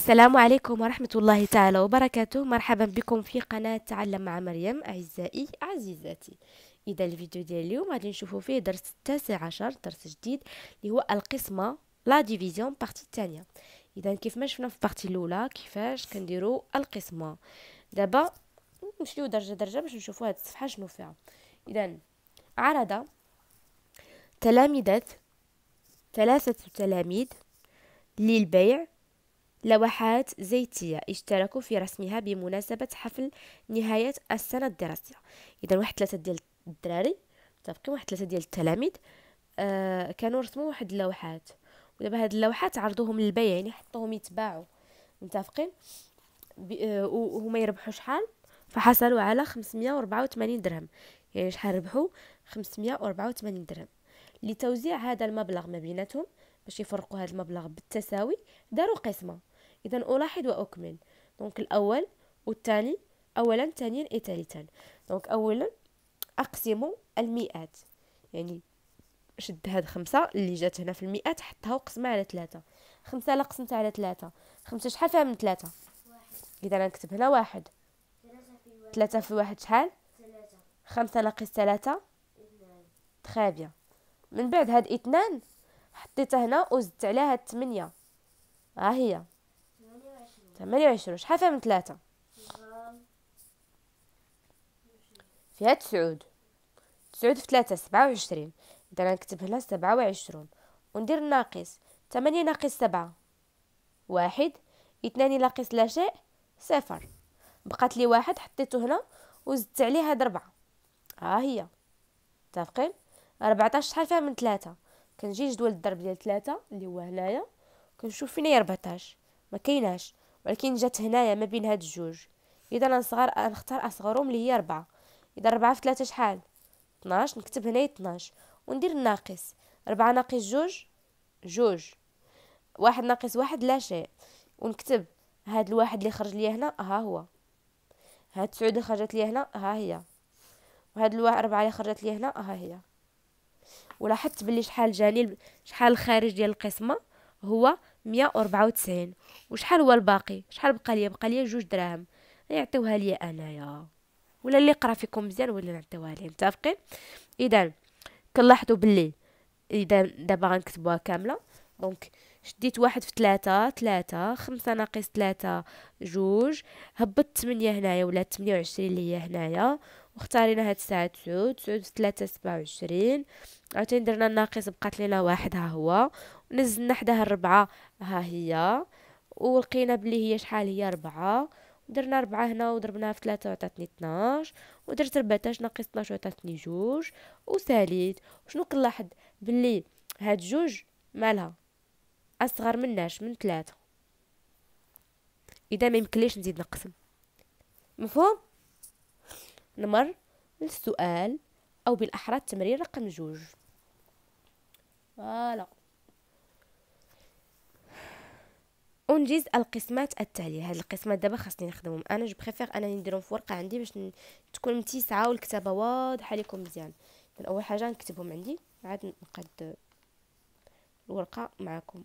السلام عليكم ورحمة الله تعالى وبركاته مرحبا بكم في قناة تعلم مع مريم أعزائي عزيزاتي إذا الفيديو ديال اليوم غادي نشوفو فيه درس التاسع عشر درس جديد اللي هو القسمة لا ديفيزيون بارتي الثانية إذا كيف ما شفنا في بارتي الأولى كيفاش كنديرو القسمة دابا نمشيو درجة درجة باش نشوفو هاد الصفحة شنو فيها إذا عرض تلامذة ثلاثة تلاميذ للبيع لوحات زيتية اشتركوا في رسمها بمناسبة حفل نهاية السنة الدراسية إذا واحد ثلاثة ديال الدراري متفقين واحد ثلاثة ديال التلاميذ آه كانوا رسموا واحد اللوحات ودابا هاد اللوحات عرضوهم للبيع يعني حطوهم يتباعوا متفقين آه وهما يربحوا شحال فحصلوا على 584 درهم يعني شحال ربحوا 584 درهم لتوزيع هذا المبلغ ما بيناتهم باش يفرقوا هذا المبلغ بالتساوي داروا قسمه إذا ألاحظ وأكمل دونك الأول والثاني أولا ثانيا إي ثالثا دونك أولا أقسم المئات يعني شد هاد خمسة اللي جات هنا في المئات حطها وقسمها على ثلاثة خمسة لا قسمتها على ثلاثة خمسة شحال فيها من ثلاثة إذا نكتب هنا واحد ثلاثة في واحد شحال خمسة ناقص ثلاثة تخابية من بعد هاد اثنان حطيتها هنا وزدت عليها هاد ثمانية ها هي ثمانية وعشرون شحال فيها من ثلاثة فيها تسعود تسعود في ثلاثة سبعة وعشرين إذا نكتب هنا سبعة وعشرون وندير ناقص ثمانية ناقص سبعة واحد اثنان ناقص لا شيء صفر بقات لي واحد حطيته هنا وزدت عليه هاد ربعة ها هي متفقين ربعتاش شحال فيها من ثلاثة كنجي جدول الضرب ديال ثلاثة اللي هو هنايا كنشوف فين هي ربعتاش ما ولكن جات هنايا ما بين هاد الجوج اذا انا صغار نختار اصغرهم اللي هي ربعة اذا ربعة في ثلاثة شحال 12 نكتب هنايا 12 وندير الناقص ربعة ناقص جوج جوج واحد ناقص واحد لا شيء ونكتب هاد الواحد اللي خرج لي هنا ها هو هاد تسعود اللي خرجت لي هنا ها هي وهاد الواحد ربعة اللي خرجت لي هنا ها هي ولاحظت بلي شحال جاني شحال الخارج ديال القسمه هو مية وشحال هو الباقي شحال بقى ليا بقى ليا جوج دراهم يعطيوها ليا انايا ولا اللي قرا فيكم مزيان ولا نعطيوها ليه متفقين اذا كنلاحظوا باللي اذا دابا غنكتبوها كامله دونك شديت واحد في ثلاثة ثلاثة خمسة ناقص ثلاثة جوج هبطت ثمانية هنايا ولا ثمانية وعشرين اللي هي هنايا واختارينا هاد الساعه تسعود تسعود في ثلاثة سبعة وعشرين عاوتاني درنا الناقص بقات لينا واحد ها هو نزلنا حداها الربعة ها هي ولقينا بلي هي شحال هي ربعة درنا ربعة هنا وضربناها في ثلاثة وعطاتني اتناش ودرت ربعتاش ناقص اتناش وعطاتني جوج وساليت وشنو كنلاحظ بلي هاد جوج مالها اصغر مناش من ثلاثة اذا ما يمكنليش نزيد نقسم مفهوم نمر للسؤال أو بالأحرى التمرين رقم جوج فوالا انجز القسمات التاليه هاد القسمات دابا خاصني نخدمهم انا جو بريفير انني نديرهم في ورقه عندي باش تكون متسعه والكتابه واضحه لكم مزيان اول حاجه نكتبهم عندي عاد نقاد الورقه معكم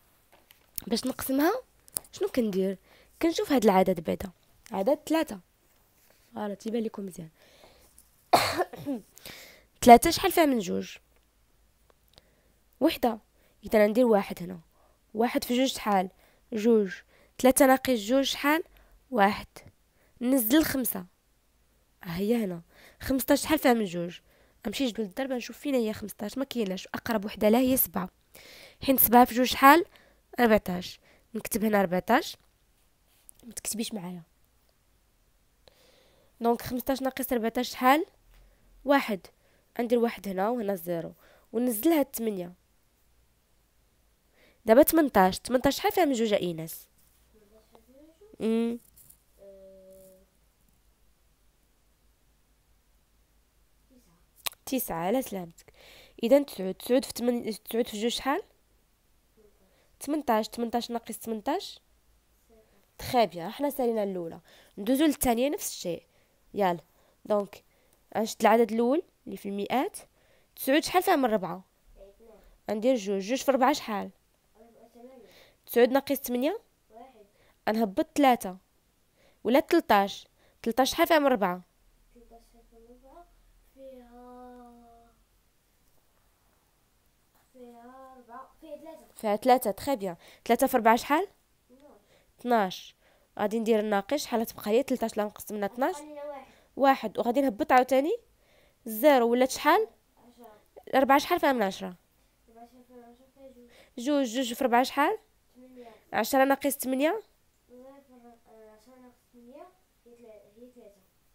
باش نقسمها شنو كندير كنشوف هاد العدد بعدا عدد ثلاثة فوالا آه، تيبان لكم مزيان ثلاثة شحال فيها من جوج وحدة اذا ندير واحد هنا واحد في جوج شحال جوج ثلاثة ناقص جوج شحال واحد نزل خمسة ها آه، هي هنا خمسطاش شحال فيها من جوج نمشي جدول الضربة نشوف فين هي خمسطاش ما كاينلاش اقرب وحدة لها هي سبعة حين سبعة في جوج شحال أربعتاش نكتب هنا أربعتاش متكتبيش معايا دونك خمسطاش ناقص أربعتاش شحال واحد عندي الواحد هنا وهنا زيرو ونزلها التمنية دابا تمنطاش تمنطاش شحال فيها من جوج إيناس تسعة على سلامتك إذا تسعود تسعود في تمن تسعود في جوج شحال 18 18 ناقص 18 تخي بيان حنا سالينا الاولى ندوزو للثانيه نفس الشيء يال دونك غنشد العدد الاول اللي في المئات تسعود شحال فيها من ربعة غندير جوج جوج في ربعة شحال تسعود ناقص تمنية غنهبط ثلاثة ولا تلتاش تلتاش شحال فيها من ربعة فيها ثلاثة تخي بيان ثلاثة في ربعة شحال اثناش غادي ندير الناقص شحال تبقى لي 13 لا نقص منها 12 واحد وغادي نهبط عاوتاني الزيرو ولات شحال ربعة شحال فيها من عشرة جوج جوج في ربعة شحال عشرة ناقص تمنية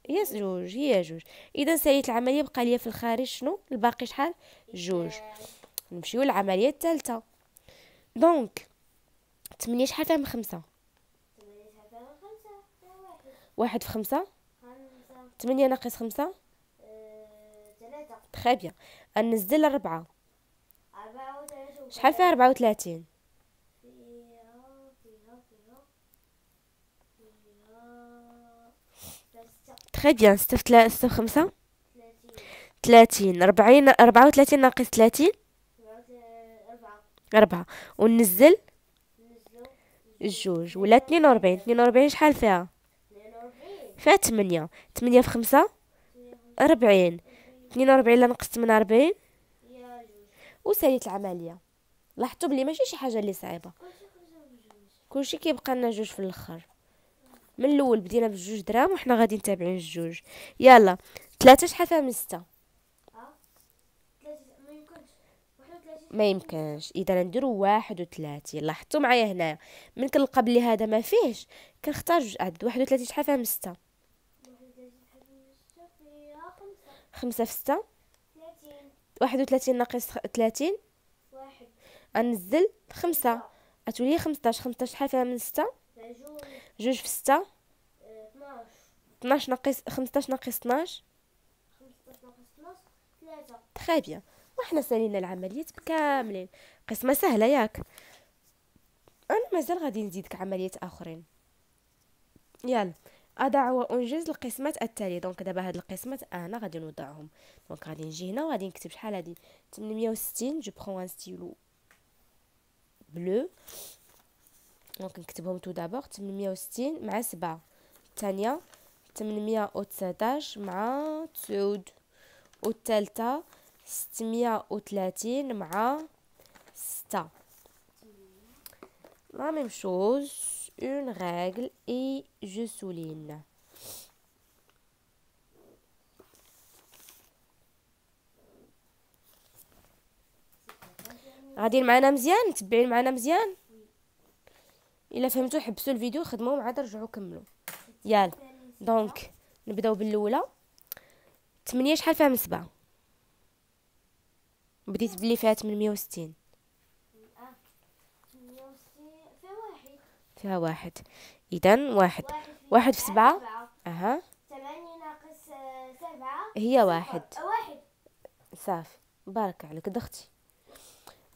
هي جوج هي جوج اذا ساليت العمليه بقى لي في الخارج شنو الباقي شحال جوج نمشيو للعمليه الثالثه دونك تمنية شحال فيها من خمسة واحد في خمسة تمنية ناقص خمسة ثلاثة تخي بيان نزل لربعة شحال فيها ربعة وثلاثين تخي بيان ستة في ستة في خمسة ثلاثين ربعين ربعة وثلاثين ناقص ثلاثين ربعة وننزل الجوج ولا اثنين وربعين اثنين وربعين شحال فيها فيها تمنية تمنية في خمسة ربعين اثنين وربعين لا نقصت من ربعين وساليت العملية لاحظتوا بلي ماشي شي حاجة اللي صعيبة كلشي كيبقى لنا جوج في الاخر من الاول بدينا بجوج دراهم وحنا غادي نتابعين الجوج يلا ثلاثة شحال فيها من ستة ما يمكنش اذا نديرو واحد وثلاثين لاحظتوا معايا هنا من كنلقى بلي هذا ما فيهش كنختار جوج عدد واحد وثلاثين شحال فيها من ستة خمسة في ستة واحد وثلاثين ناقص ثلاثين انزل خمسة اتولي خمسطاش خمسطاش شحال فيها من ستة جوج في ستة طناش ناقص خمسطاش ناقص طناش تخي بيان وحنا سالينا العمليات كاملين قسمه سهله ياك انا مازال غادي نزيدك عمليات اخرين يلا اضع وانجز القسمات التاليه دونك دابا هاد القسمات انا غادي نوضعهم دونك غادي نجي هنا وغادي نكتب شحال هادي 860 جو برون ان ستيلو بلو دونك نكتبهم تو دابور 860 مع 7 الثانيه 819 مع 9 والثالثه ستمية وثلاثين مع ستة لا ميم شوز اون règle اي جو سولين غاديين معنا مزيان متبعين معنا مزيان الا فهمتوا حبسوا الفيديو خدموه عاد رجعوا كملوا يال دونك نبداو بالاولى 8 شحال فيها من 7 بديت بلي فيها 860 فيها واحد اذا واحد واحد في سبعة اها ناقص آه، سبعة هي واحد صافي بارك عليك دختي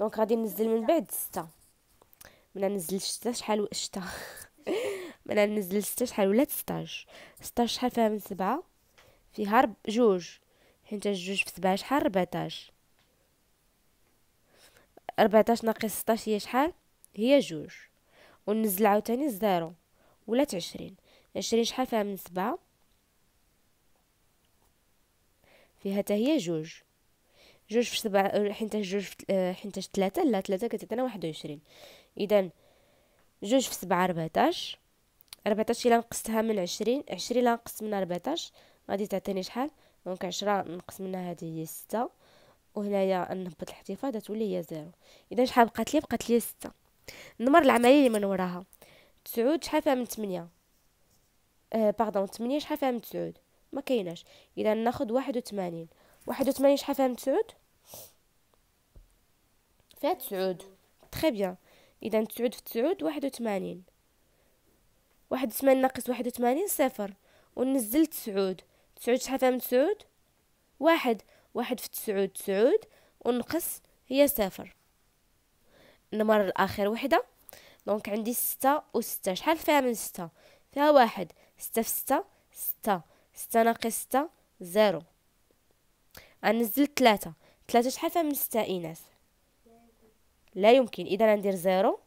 دونك غادي ننزل من بعد ستة من ننزل ستة شحال شتا من ننزل ستة شحال ولات ستاش ستاش شحال فيها من سبعة فيها رب جوج حيت جوج في سبعة شحال ربعتاش أربعتاش ناقص ستاش هي شحال هي جوج وننزل عاوتاني زيرو ولات عشرين عشرين شحال فيها من سبعة فيها تا هي جوج جوج في سبعة حينتاش جوج في حينتاش تلاتة لا تلاتة كتعطينا واحد وعشرين إذا جوج في سبعة ربعتاش ربعتاش إلا نقصتها من عشرين عشرين إلا نقصت منها ربعتاش غادي تعطيني شحال دونك عشرة نقص منها هادي هي ستة وهنايا نهبط الاحتفاظ تولي هي زيرو اذا شحال بقات لي بقات لي ستة النمر العملي اللي من وراها تسعود شحال فيها من ثمانية آه باردون ثمانية شحال فيها من تسعود ما كايناش اذا ناخذ واحد وثمانين واحد وثمانين شحال فيها من تسعود فيها تسعود تخي بيان اذا تسعود في تسعود واحد وثمانين واحد وثمانين ناقص واحد وثمانين صفر ونزل تسعود تسعود شحال فيها من تسعود واحد واحد في تسعود تسعود ونقص هي صفر النمر الآخر وحدة دونك عندي ستة وستة شحال فيها من ستة فيها واحد ستة في ستة ستة ستة ناقص ستة زيرو غنزل ثلاثة ثلاثة شحال فيها من ستة إيناس لا يمكن إذا غندير زيرو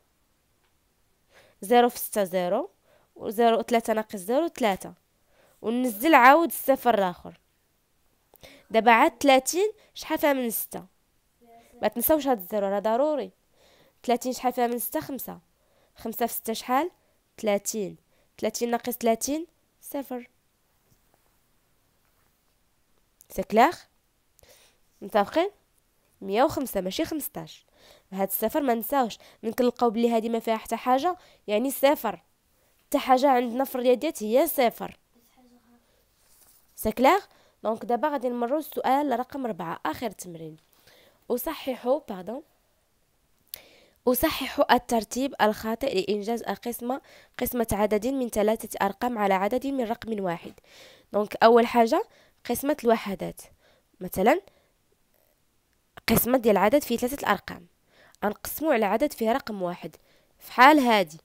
زيرو في ستة زيرو وزيرو ثلاثة ناقص زيرو ثلاثة وننزل عاود الصفر الآخر دابا عاد 30 شحال فيها من 6 ما تنساوش هاد الزيرو راه ضروري 30 شحال فيها من 6 5 5 في 6 شحال 30 30 ناقص 30 صفر سي كلير متفقين 105 ماشي 15 هاد الصفر ما نساوش من كنلقاو بلي هادي ما فيها حتى حاجه يعني صفر حتى حاجه عندنا في الرياضيات هي صفر سي كلير دونك دابا غادي نمرو للسؤال رقم ربعة اخر تمرين اصحح باردون أصحح الترتيب الخاطئ لإنجاز القسمة قسمة عدد من ثلاثة أرقام على عدد من رقم واحد دونك أول حاجة قسمة الوحدات مثلا قسمة ديال العدد في ثلاثة الأرقام أنقسمو على عدد فيه رقم واحد في حال هادي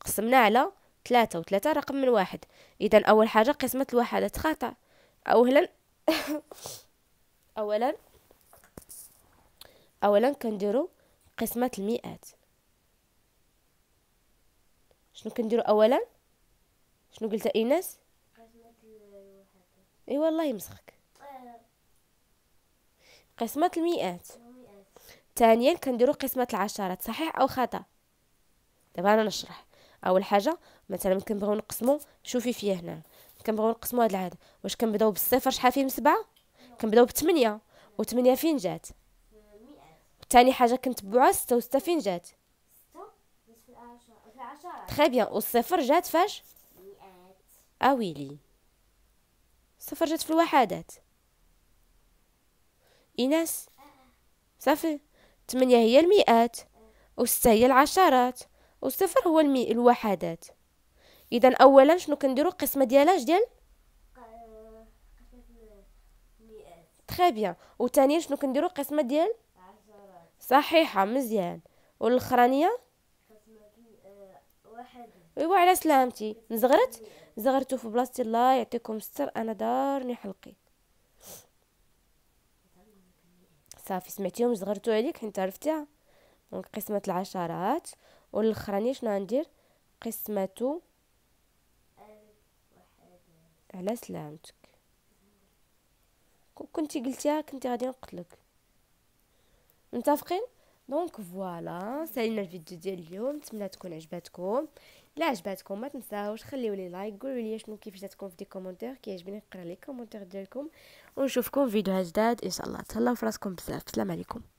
قسمنا على ثلاثة وثلاثة رقم من واحد إذا أول حاجة قسمة الوحدات خطأ أولا أولا أولا كنديرو قسمة المئات شنو كنديرو أولا شنو قلت إيناس اي والله يمسخك آه. قسمة المئات ثانيا كنديرو قسمة العشرات صحيح او خطا دابا طيب انا نشرح اول حاجه مثلا كنبغيو نقسمو شوفي فيا هنا كنبغيو نقسموا هاد العدد واش كنبداو بالصفر شحال فيهم سبعه كنبداو بثمانيه وثمانيه فين جات ثاني حاجه كنتبعوها سته وسته فين جات تخي بيان والصفر جات فاش اويلي صفر جات في الوحدات ايناس صافي ثمانية هي المئات وستة هي العشرات وصفر هو المي الوحدات اذا اولا شنو كنديرو القسمه ديالاش ديال تري بيان وثانيا شنو كنديرو القسمه ديال صحيحه مزيان والاخرانيه ايوا على سلامتي نزغرت زغرتو في بلاصتي الله يعطيكم الستر انا دارني حلقي صافي سمعتيهم زغرتو عليك حيت عرفتيها دونك قسمه العشرات والاخرانيه شنو غندير قسمه على سلامتك كنتي قلتيها كنتي غادي نقتلك متفقين دونك فوالا سالينا الفيديو ديال اليوم نتمنى تكون عجبتكم الا عجبتكم ما تنساوش خليو لي لايك قولوا لي شنو كيفاش جاتكم في دي كومونتير كيعجبني نقرا لي كومونتير ديالكم ونشوفكم فيديوهات جداد ان شاء الله تهلاو في راسكم بزاف السلام عليكم